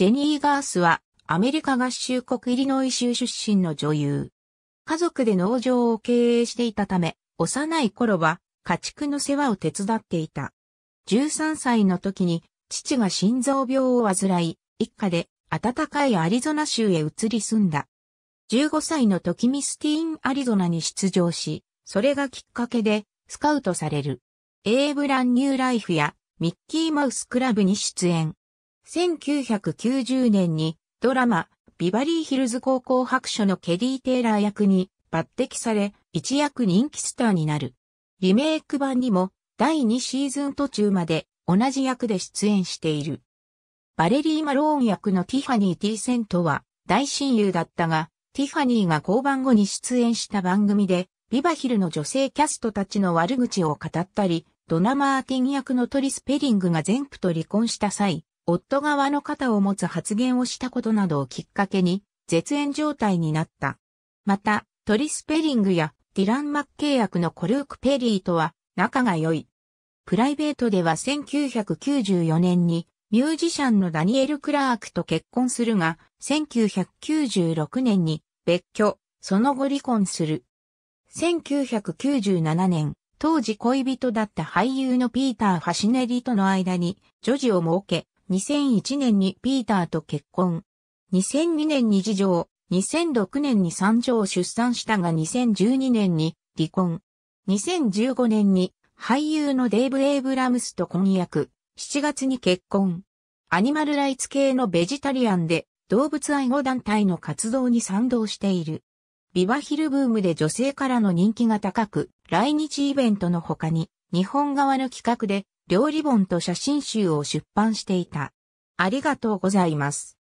ジェニー・ガースは、アメリカ合衆国イリノイ州出身の女優。家族で農場を経営していたため、幼い頃は家畜の世話を手伝っていた。13歳の時に父が心臓病を患い、一家で暖かいアリゾナ州へ移り住んだ。15歳の時ミスティーン・アリゾナに出場し、それがきっかけでスカウトされる。エイブラン・ニューライフやミッキーマウスクラブに出演。1990年にドラマ、ビバリーヒルズ高校白書のケリー・テイラー役に抜擢され、一躍人気スターになる。リメイク版にも第2シーズン途中まで同じ役で出演している。バレリー・マローン役のティファニー・ティーセントは大親友だったが、ティファニーが交番後に出演した番組で、ビバヒルの女性キャストたちの悪口を語ったり、ドナ・マーティン役のトリス・ペリングが全部と離婚した際、夫側の肩を持つ発言をしたことなどをきっかけに、絶縁状態になった。また、トリス・ペリングやディラン・マッケー役のコルーク・ペリーとは仲が良い。プライベートでは1994年にミュージシャンのダニエル・クラークと結婚するが、1996年に別居、その後離婚する。1997年、当時恋人だった俳優のピーター・ファシネリとの間に女児を設け、2001年にピーターと結婚。2002年に次女2006年に三女を出産したが2012年に離婚。2015年に俳優のデイブ・エイブラムスと婚約。7月に結婚。アニマルライツ系のベジタリアンで動物愛護団体の活動に賛同している。ビバヒルブームで女性からの人気が高く、来日イベントの他に日本側の企画で料理本と写真集を出版していた。ありがとうございます。